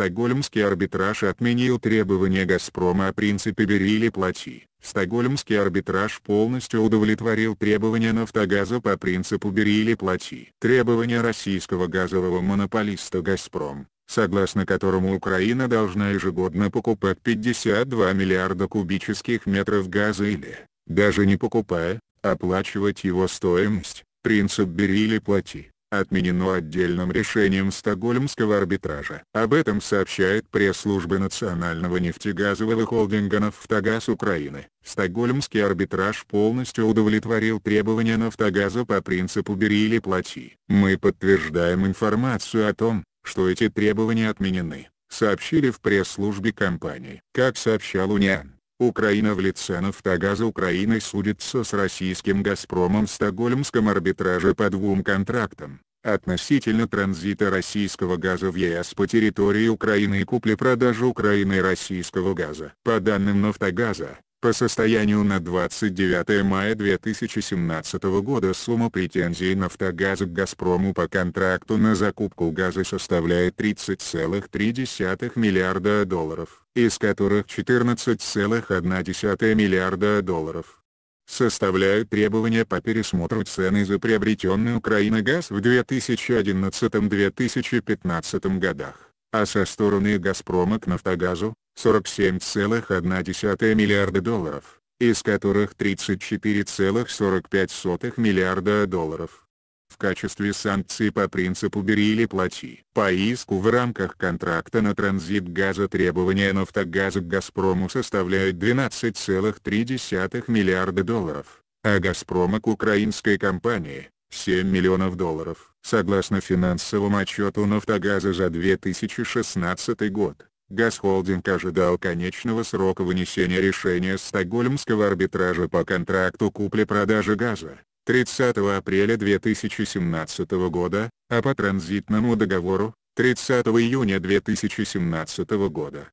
Стокгольмский арбитраж отменил требования «Газпрома» о принципе «бери или плати». Стокгольмский арбитраж полностью удовлетворил требования «Нафтогаза» по принципу «бери или плати». Требования российского газового монополиста «Газпром» согласно которому Украина должна ежегодно покупать 52 миллиарда кубических метров газа или, даже не покупая, оплачивать его стоимость, принцип «бери или плати», отменено отдельным решением Стокгольмского арбитража. Об этом сообщает пресс-служба Национального нефтегазового холдинга «Нафтогаз Украины». Стокгольмский арбитраж полностью удовлетворил требования «Нафтогаза» по принципу «бери или плати». Мы подтверждаем информацию о том, что эти требования отменены, сообщили в пресс-службе компании. Как сообщал УНИАН, Украина в лице «Нафтогаза» Украиной судится с российским «Газпромом» в Стокгольмском арбитраже по двум контрактам, относительно транзита российского газа в ЕС по территории Украины и купли-продажи Украины российского газа. По данным «Нафтогаза», по состоянию на 29 мая 2017 года сумма претензий «Нафтогаза» к «Газпрому» по контракту на закупку газа составляет 30,3 миллиарда долларов, из которых 14,1 миллиарда долларов составляют требования по пересмотру цены за приобретенный Украиной газ в 2011-2015 годах а со стороны «Газпрома» к «Нафтогазу», 47,1 миллиарда долларов, из которых 34,45 миллиарда долларов в качестве санкций по принципу «бери или плати». По иску в рамках контракта на транзит газа требования «Нафтогаза» к «Газпрому» составляют 12,3 миллиарда долларов, а «Газпрома» к украинской компании – 7 миллионов долларов. Согласно финансовому отчету «Нафтогаза» за 2016 год, Газхолдинг ожидал конечного срока вынесения решения Стокгольмского арбитража по контракту купли-продажи газа 30 апреля 2017 года, а по транзитному договору 30 июня 2017 года.